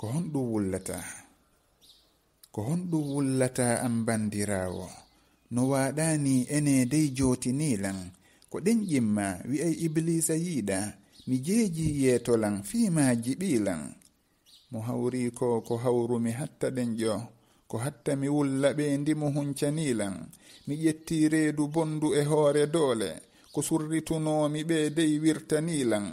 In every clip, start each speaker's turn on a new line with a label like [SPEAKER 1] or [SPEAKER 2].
[SPEAKER 1] ko honɗum wullata ko honɗum wullata an bandirawo no waɗani ene dey jotinilan ko ɗen ƴimma wi'ay iblisa yiɗa mi jeeji yeetolan fima jiɓilan mo hawri ko ko hawrumi hatta ɗen ƴo ko hatta mi wulla ɓe ndimo huncanilan mi ƴetti reedu bondu e hoore doole ko surritunomi ɓe dey wirtanilan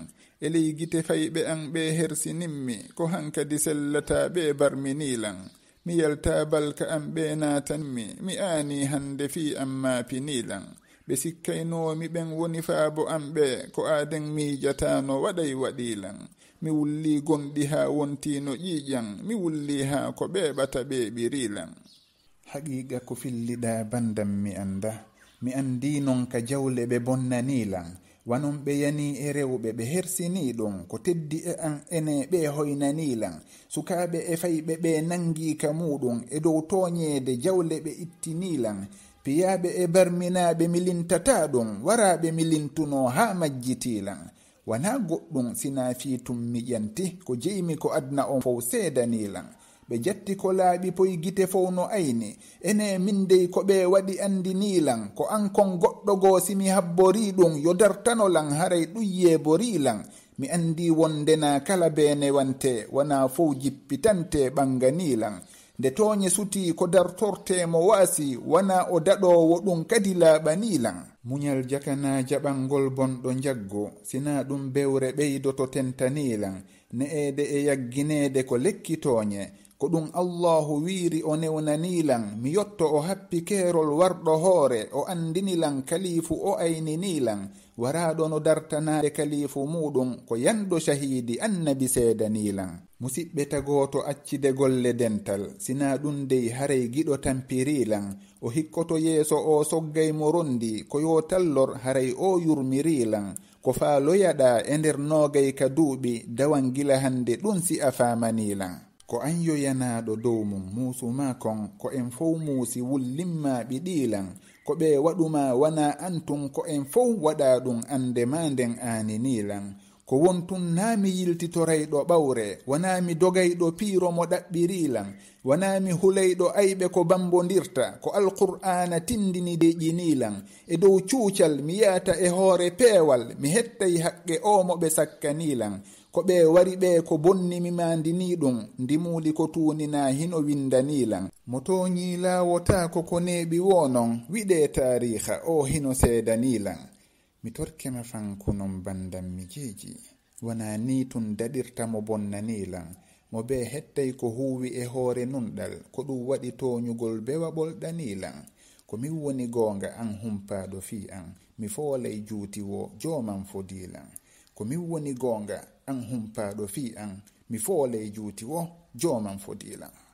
[SPEAKER 1] e ley gite fayɓe an ɓe hersinimmi ko hankadi sellata ɓe barminilan mi yalta balka an ɓe natanmi mi aani hande fi an mapinilan ɓe sikkaynomi ɓen woni faabo an ɓe ko aaden miijatano waɗay waɗilan mi wulli gonɗi ha wontino ƴiiƴan mi wulli ha ko ɓeɓata ɓe ɓirilan haqiqa ko filliɗa bandam mi anda mi andi non ka jawle ɓe bonnanilan wanon ɓe yani e rewɓe ɓe hersini ɗum ko teddi e an ene ɓe hoynanilan sukaɓe e fayɓe ɓe nangika muɗum e dow toñede jawle ɓe ittinilan piyaɓe e barminaɓe milintata ɗum waraɓe milintuno ha majjitilan wona goɗɗum sina fi tummiƴanti ko jeymi ko adna on fow sedanilan ɓe jetti ko laaɓi poy gite fowno ayni ene min dey ko ɓe waɗi anndi niilan ko an kon goɗɗo goo simi habborii ɗum yo dartanolan haray ɗuyyee borilan mi anndi wondena kala beenewante wona fow jippitante ɓanga niilan nde tooñe suti ko dartortemo waasi wona o daɗowo ɗum kadi laaɓa niilan muñal jakana jaɓanngol bonɗo jaggo sina ɗum bewre ɓeydoto tentaniilan ne'eede e yagginede ko lekki tooñe ko ɗum allahu wiiri o newnanilan mi yotto o happi keerol warɗo hoore o andinilan kalifu o ayninilan waraɗo no dartanaɓe kalifu muɗum ko yanɗo shahidi annabi seedanilan musiɓɓe tagoto accide golle dental sina ɗum dey harey giɗo tampirilan o hikkoto yeeso o soggay mo rondi ko yo tallor haray o yurmirilan ko faa loyaɗa e nder noogay ka duuɓi dawan gila hande ɗum si a famanilan ko an yoyanaɗo dow mum musuma kon ko en fow muusi wullinma ɓiɗilan ko ɓe waɗuma wana antum ko en fow waɗa ɗum ande nden aninilan ko wontun naami yiltitorayɗo ɓawre wonaami dogayɗo piiro mo ɗaɓɓirilan wonaami hulayɗo ayɓe ko bambodirta ko alqur'ana tindini de ƴinilan e dow cuucal mi yiyata e hoore peewal mi hettay haqqe o mo ɓe sakkanilan ko ɓe wari ɓe ko bonnimi mandini ɗum ndimuuli ko tuunina hino windanilan mo toñi laawotaako ko neeɓi wonon wiɗe tariha o hino seedanilan mi torkema fanko non bandam mi jeeji wona ni tun daɗirta mo bonnanilan mo be hettay ko huuwi e hoore nunɗal ko ɗum waɗi toñugol bewaɓol ɗanilan ko min woni goonga an humpaɗo fi an mi foolay juuti wo joman fodilan ko min woni goonga an humpaɗo fi an mi foolay juuti wo joman fodilan